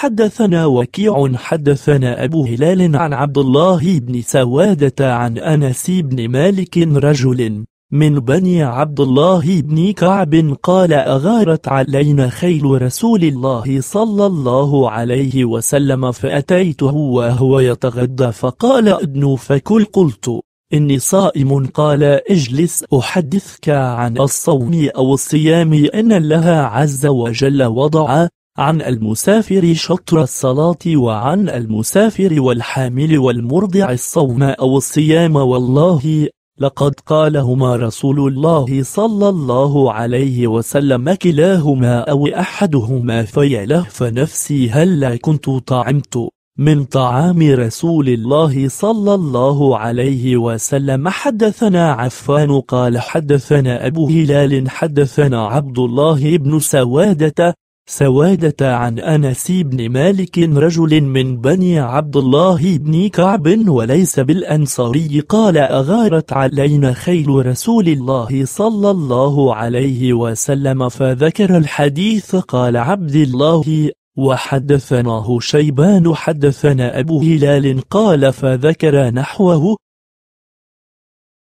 حدثنا وكيع حدثنا أبو هلال عن عبد الله بن سوادة عن أنس بن مالك رجل من بني عبد الله بن كعب قال أغارت علينا خيل رسول الله صلى الله عليه وسلم فأتيته وهو يتغدى فقال ابن فكل قلت إني صائم قال اجلس أحدثك عن الصوم أو الصيام إن الله عز وجل وضع عن المسافر شطر الصلاة وعن المسافر والحامل والمرضع الصوم أو الصيام والله لقد قالهما رسول الله صلى الله عليه وسلم كلاهما أو أحدهما فيله فنفسي هلا كنت طعمت من طعام رسول الله صلى الله عليه وسلم حدثنا عفان قال حدثنا أبو هلال حدثنا عبد الله بن سوادة سوادة عن أنس بن مالك رجل من بني عبد الله بن كعب وليس بالأنصاري قال أغارت علينا خيل رسول الله صلى الله عليه وسلم فذكر الحديث قال عبد الله وحدثناه شيبان حدثنا أبو هلال قال فذكر نحوه